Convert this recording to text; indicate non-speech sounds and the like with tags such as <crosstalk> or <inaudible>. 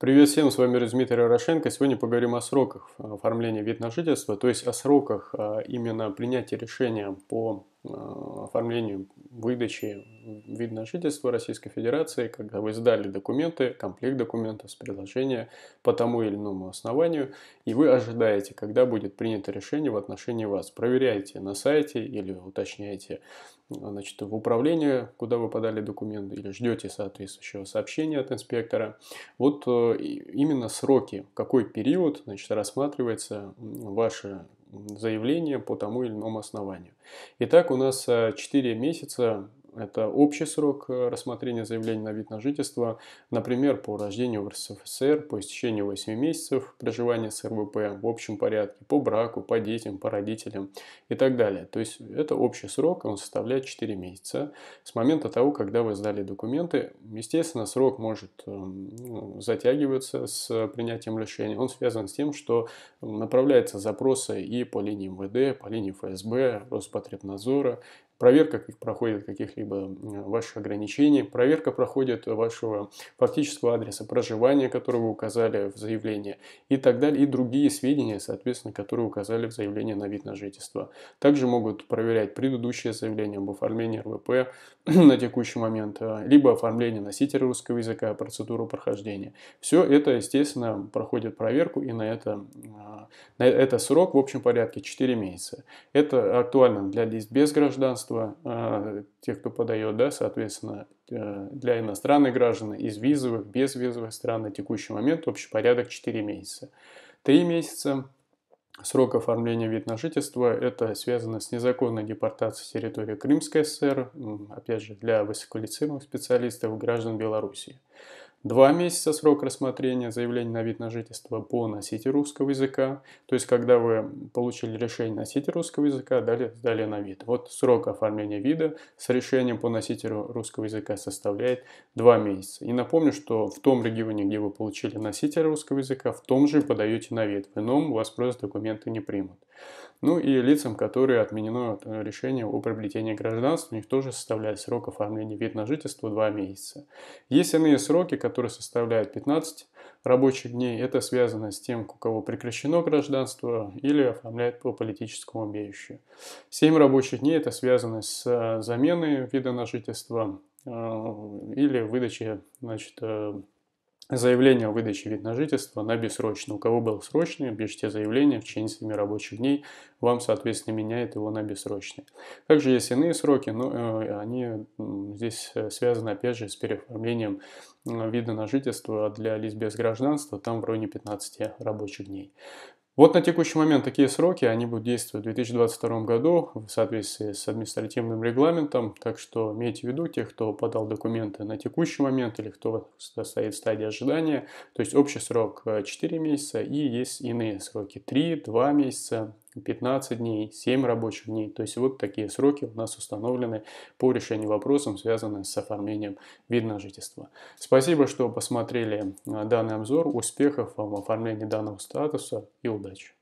Привет всем, с вами Дмитрий Орошенко. Сегодня поговорим о сроках оформления вид на жительство, то есть о сроках а, именно принятия решения по а, оформлению выдачи вид на жительство Российской Федерации, когда вы сдали документы, комплект документов с приложения по тому или иному основанию, и вы ожидаете, когда будет принято решение в отношении вас. Проверяете на сайте или уточняете значит, в управлении, куда вы подали документы, или ждете соответствующего сообщения от инспектора. Вот э, именно сроки, какой период значит, рассматривается ваше заявление по тому или иному основанию. Итак, у нас 4 э, месяца это общий срок э, рассмотрения заявления на вид на жительство, например, по рождению в РСФСР, по истечению 8 месяцев проживания с РВП в общем порядке, по браку, по детям, по родителям и так далее. То есть это общий срок, он составляет 4 месяца с момента того, когда вы сдали документы. Естественно, срок может э, ну, затягиваться с принятием решения. Он связан с тем, что направляются запросы и по линии МВД, по линии ФСБ, Роспотребнадзора, проверка проходит каких-либо либо э, ваших ограничений. Проверка проходит вашего фактического адреса проживания, который вы указали в заявлении и так далее, и другие сведения, соответственно, которые указали в заявлении на вид на жительство. Также могут проверять предыдущее заявление об оформлении РВП <clears throat> на текущий момент, э, либо оформление носителя русского языка, процедуру прохождения. Все это, естественно, проходит проверку, и на это, э, на это срок в общем порядке 4 месяца. Это актуально для лиц без гражданства, тех, кто только подает, да, соответственно, э, для иностранных граждан из визовых, без визовых стран на текущий момент общий порядок 4 месяца. 3 месяца срок оформления вид на жительство – это связано с незаконной депортацией территории Крымской ССР, опять же, для высококвалифицированных специалистов, граждан Беларуси Два месяца срок рассмотрения заявления на вид на жительство по носителю русского языка, то есть когда вы получили решение носителя русского языка, дали, дали на вид. Вот срок оформления вида с решением по носителю русского языка составляет два месяца. И напомню, что в том регионе, где вы получили носителя русского языка, в том же подаете на вид, в ином у вас просто документы не примут. Ну и лицам, которые отменено э, решение о приобретении гражданства, у них тоже составляет срок оформления вид на жительство 2 месяца. Есть иные сроки, которые составляют 15 рабочих дней. Это связано с тем, у кого прекращено гражданство или оформляет по политическому убежищу. 7 рабочих дней это связано с э, заменой вида на жительство э, или выдачей значит, заявление о выдаче вид на жительство на бессрочный. У кого был срочный, пишите заявление в течение 7 рабочих дней, вам, соответственно, меняет его на бессрочный. Также есть иные сроки, но э, они здесь э, связаны, опять же, с переоформлением э, вида на жительство для лиц без гражданства, там в районе 15 рабочих дней. Вот на текущий момент такие сроки, они будут действовать в 2022 году в соответствии с административным регламентом, так что имейте в виду тех, кто подал документы на текущий момент или кто стоит в стадии ожидания, то есть общий срок 4 э, месяца и есть иные сроки 3, 2 месяца, 15 дней, 7 рабочих дней. То есть вот такие сроки у нас установлены по решению вопросов, связанных с оформлением вид на жительство. Спасибо, что посмотрели а, данный обзор. Успехов вам в оформлении данного статуса и удачи!